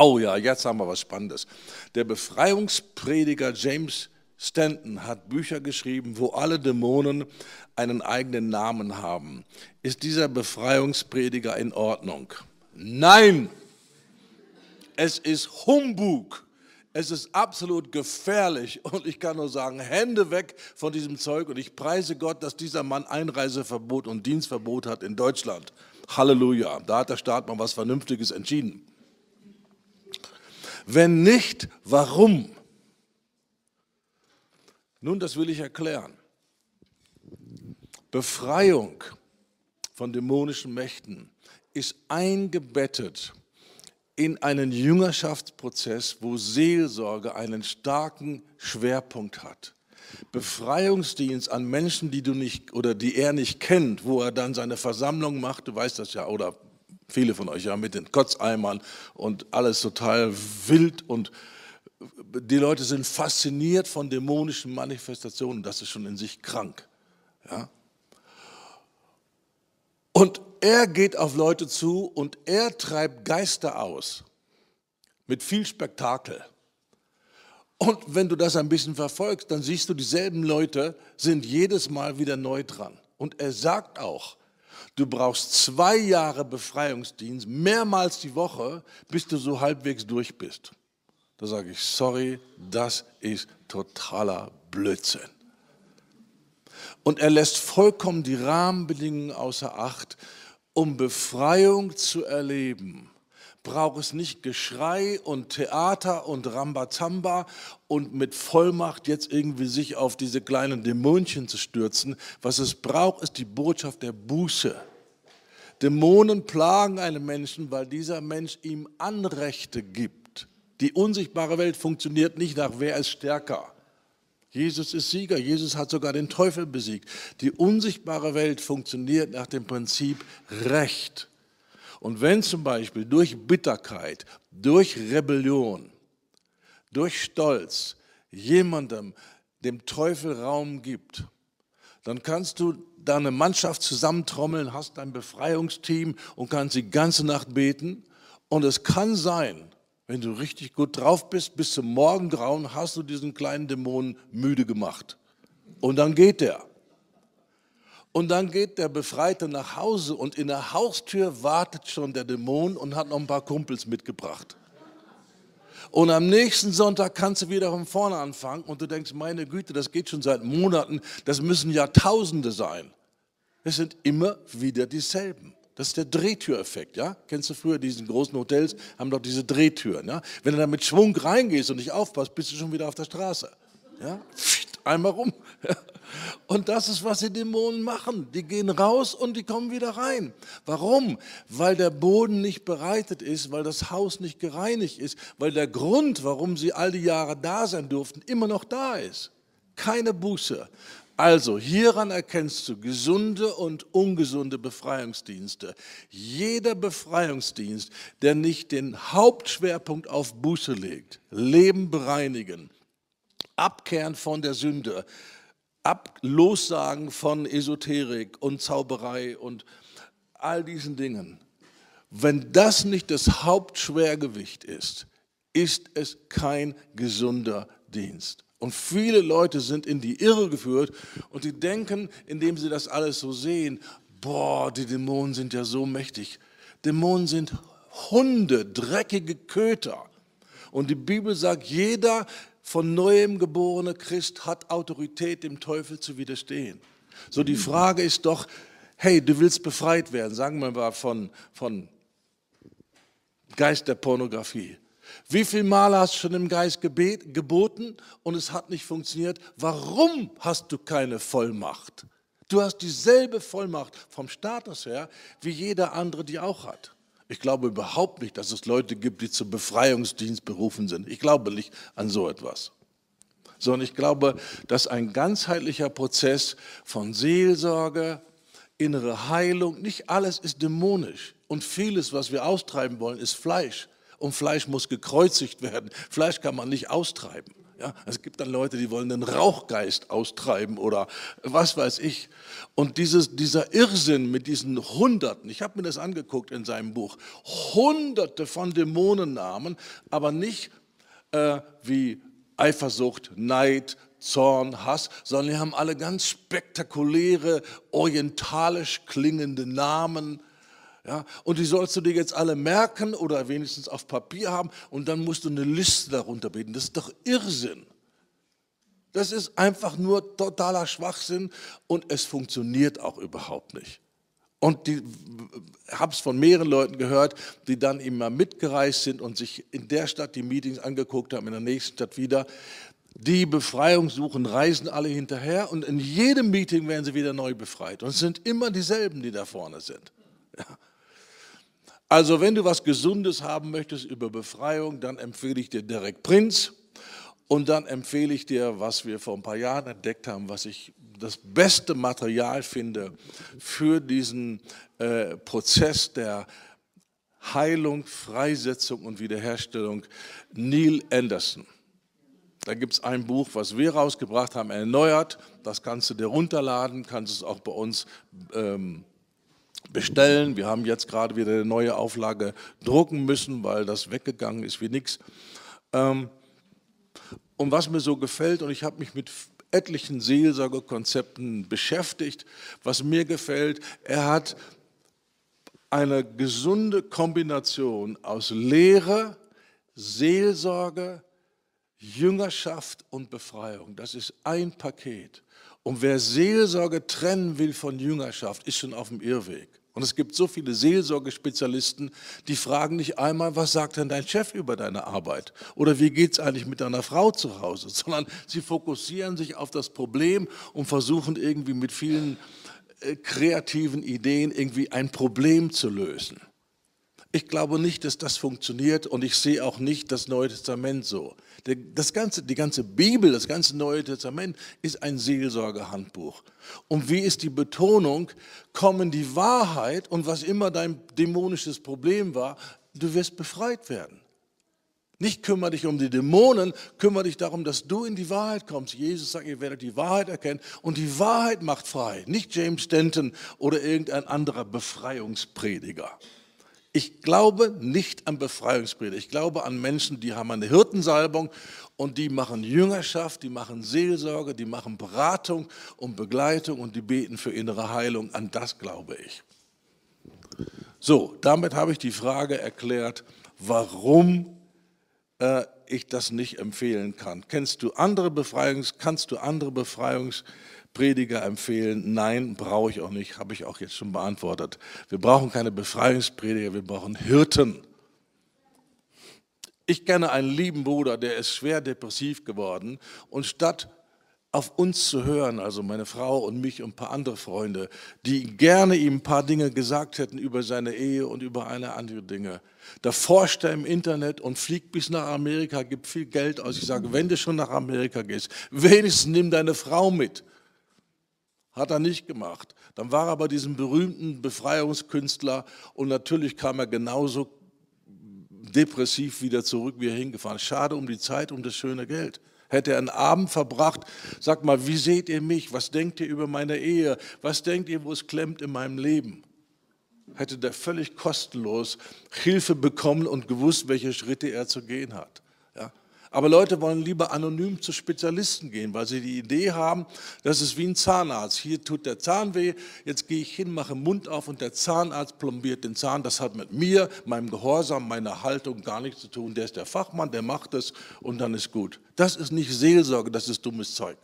Oh ja, jetzt haben wir was Spannendes. Der Befreiungsprediger James Stanton hat Bücher geschrieben, wo alle Dämonen einen eigenen Namen haben. Ist dieser Befreiungsprediger in Ordnung? Nein! Es ist Humbug. Es ist absolut gefährlich und ich kann nur sagen, Hände weg von diesem Zeug und ich preise Gott, dass dieser Mann Einreiseverbot und Dienstverbot hat in Deutschland. Halleluja, da hat der Staat mal was Vernünftiges entschieden. Wenn nicht, warum? Nun, das will ich erklären. Befreiung von dämonischen Mächten ist eingebettet in einen Jüngerschaftsprozess, wo Seelsorge einen starken Schwerpunkt hat. Befreiungsdienst an Menschen, die du nicht oder die er nicht kennt, wo er dann seine Versammlung macht, du weißt das ja, oder Viele von euch ja mit den Kotzeimern und alles total wild und die Leute sind fasziniert von dämonischen Manifestationen. Das ist schon in sich krank. Ja? Und er geht auf Leute zu und er treibt Geister aus mit viel Spektakel. Und wenn du das ein bisschen verfolgst, dann siehst du, dieselben Leute sind jedes Mal wieder neu dran. Und er sagt auch, Du brauchst zwei Jahre Befreiungsdienst, mehrmals die Woche, bis du so halbwegs durch bist. Da sage ich, sorry, das ist totaler Blödsinn. Und er lässt vollkommen die Rahmenbedingungen außer Acht, um Befreiung zu erleben braucht es nicht Geschrei und Theater und Rambazamba und mit Vollmacht jetzt irgendwie sich auf diese kleinen Dämonchen zu stürzen. Was es braucht, ist die Botschaft der Buße. Dämonen plagen einen Menschen, weil dieser Mensch ihm Anrechte gibt. Die unsichtbare Welt funktioniert nicht nach wer ist stärker. Jesus ist Sieger, Jesus hat sogar den Teufel besiegt. Die unsichtbare Welt funktioniert nach dem Prinzip Recht. Und wenn zum Beispiel durch Bitterkeit, durch Rebellion, durch Stolz jemandem dem Teufel Raum gibt, dann kannst du deine Mannschaft zusammentrommeln, hast dein Befreiungsteam und kannst die ganze Nacht beten. Und es kann sein, wenn du richtig gut drauf bist, bis zum Morgengrauen hast du diesen kleinen Dämonen müde gemacht. Und dann geht der. Und dann geht der Befreite nach Hause und in der Haustür wartet schon der Dämon und hat noch ein paar Kumpels mitgebracht. Und am nächsten Sonntag kannst du wieder von vorne anfangen und du denkst, meine Güte, das geht schon seit Monaten, das müssen Jahrtausende sein. Es sind immer wieder dieselben. Das ist der Drehtüreffekt, ja? Kennst du früher diesen großen Hotels, haben doch diese Drehtüren, ja? Wenn du da mit Schwung reingehst und nicht aufpasst, bist du schon wieder auf der Straße. Ja? Einmal rum. Und das ist, was die Dämonen machen. Die gehen raus und die kommen wieder rein. Warum? Weil der Boden nicht bereitet ist, weil das Haus nicht gereinigt ist, weil der Grund, warum sie all die Jahre da sein durften, immer noch da ist. Keine Buße. Also, hieran erkennst du gesunde und ungesunde Befreiungsdienste. Jeder Befreiungsdienst, der nicht den Hauptschwerpunkt auf Buße legt, Leben bereinigen, abkehren von der Sünde, ab, von Esoterik und Zauberei und all diesen Dingen. Wenn das nicht das Hauptschwergewicht ist, ist es kein gesunder Dienst. Und viele Leute sind in die Irre geführt und die denken, indem sie das alles so sehen, boah, die Dämonen sind ja so mächtig. Dämonen sind Hunde, dreckige Köter. Und die Bibel sagt, jeder, von neuem geborene Christ hat Autorität, dem Teufel zu widerstehen. So die Frage ist doch, hey, du willst befreit werden, sagen wir mal von, von Geist der Pornografie. Wie viel Mal hast du schon im Geist gebet, geboten und es hat nicht funktioniert? Warum hast du keine Vollmacht? Du hast dieselbe Vollmacht vom Status her, wie jeder andere die auch hat. Ich glaube überhaupt nicht, dass es Leute gibt, die zum Befreiungsdienst berufen sind. Ich glaube nicht an so etwas. Sondern ich glaube, dass ein ganzheitlicher Prozess von Seelsorge, innere Heilung, nicht alles ist dämonisch. Und vieles, was wir austreiben wollen, ist Fleisch. Und Fleisch muss gekreuzigt werden. Fleisch kann man nicht austreiben. Ja, es gibt dann Leute, die wollen den Rauchgeist austreiben oder was weiß ich. Und dieses, dieser Irrsinn mit diesen Hunderten, ich habe mir das angeguckt in seinem Buch, Hunderte von Dämonennamen, aber nicht äh, wie Eifersucht, Neid, Zorn, Hass, sondern die haben alle ganz spektakuläre, orientalisch klingende Namen. Ja, und die sollst du dir jetzt alle merken oder wenigstens auf Papier haben und dann musst du eine Liste darunter beten. Das ist doch Irrsinn. Das ist einfach nur totaler Schwachsinn und es funktioniert auch überhaupt nicht. Und ich habe es von mehreren Leuten gehört, die dann immer mitgereist sind und sich in der Stadt die Meetings angeguckt haben, in der nächsten Stadt wieder. Die Befreiung suchen, reisen alle hinterher und in jedem Meeting werden sie wieder neu befreit. Und es sind immer dieselben, die da vorne sind. Ja. Also wenn du was Gesundes haben möchtest über Befreiung, dann empfehle ich dir Derek Prinz und dann empfehle ich dir, was wir vor ein paar Jahren entdeckt haben, was ich das beste Material finde für diesen äh, Prozess der Heilung, Freisetzung und Wiederherstellung, Neil Anderson. Da gibt es ein Buch, was wir rausgebracht haben, erneuert. Das kannst du dir runterladen, kannst es auch bei uns ähm, bestellen. Wir haben jetzt gerade wieder eine neue Auflage drucken müssen, weil das weggegangen ist wie nichts. Ähm, und was mir so gefällt, und ich habe mich mit etlichen Seelsorgekonzepten beschäftigt, was mir gefällt, er hat eine gesunde Kombination aus Lehre, Seelsorge, Jüngerschaft und Befreiung, das ist ein Paket. Und wer Seelsorge trennen will von Jüngerschaft, ist schon auf dem Irrweg. Und es gibt so viele Seelsorgespezialisten, die fragen nicht einmal, was sagt denn dein Chef über deine Arbeit? Oder wie geht es eigentlich mit deiner Frau zu Hause? Sondern sie fokussieren sich auf das Problem und versuchen irgendwie mit vielen äh, kreativen Ideen irgendwie ein Problem zu lösen. Ich glaube nicht, dass das funktioniert und ich sehe auch nicht das Neue Testament so. Das ganze, die ganze Bibel, das ganze Neue Testament ist ein Seelsorgehandbuch. Und wie ist die Betonung? Kommen die Wahrheit und was immer dein dämonisches Problem war, du wirst befreit werden. Nicht kümmere dich um die Dämonen, kümmere dich darum, dass du in die Wahrheit kommst. Jesus sagt, ihr werdet die Wahrheit erkennen und die Wahrheit macht frei. Nicht James Denton oder irgendein anderer Befreiungsprediger. Ich glaube nicht an Befreiungsbrüder. Ich glaube an Menschen, die haben eine Hirtensalbung und die machen Jüngerschaft, die machen Seelsorge, die machen Beratung und Begleitung und die beten für innere Heilung. An das glaube ich. So, damit habe ich die Frage erklärt, warum äh, ich das nicht empfehlen kann. Kennst du andere Befreiungs, kannst du andere Befreiungs Prediger empfehlen. Nein, brauche ich auch nicht, habe ich auch jetzt schon beantwortet. Wir brauchen keine Befreiungsprediger, wir brauchen Hirten. Ich kenne einen lieben Bruder, der ist schwer depressiv geworden und statt auf uns zu hören, also meine Frau und mich und ein paar andere Freunde, die gerne ihm ein paar Dinge gesagt hätten über seine Ehe und über alle andere Dinge. Da forscht er im Internet und fliegt bis nach Amerika, gibt viel Geld aus. Ich sage, wenn du schon nach Amerika gehst, wenigstens nimm deine Frau mit. Hat er nicht gemacht. Dann war er bei diesem berühmten Befreiungskünstler und natürlich kam er genauso depressiv wieder zurück, wie er hingefahren. Schade um die Zeit, um das schöne Geld. Hätte er einen Abend verbracht, sag mal, wie seht ihr mich? Was denkt ihr über meine Ehe? Was denkt ihr, wo es klemmt in meinem Leben? Hätte der völlig kostenlos Hilfe bekommen und gewusst, welche Schritte er zu gehen hat. Aber Leute wollen lieber anonym zu Spezialisten gehen, weil sie die Idee haben, das ist wie ein Zahnarzt. Hier tut der Zahn weh, jetzt gehe ich hin, mache den Mund auf und der Zahnarzt plombiert den Zahn. Das hat mit mir, meinem Gehorsam, meiner Haltung gar nichts zu tun. Der ist der Fachmann, der macht es und dann ist gut. Das ist nicht Seelsorge, das ist dummes Zeug.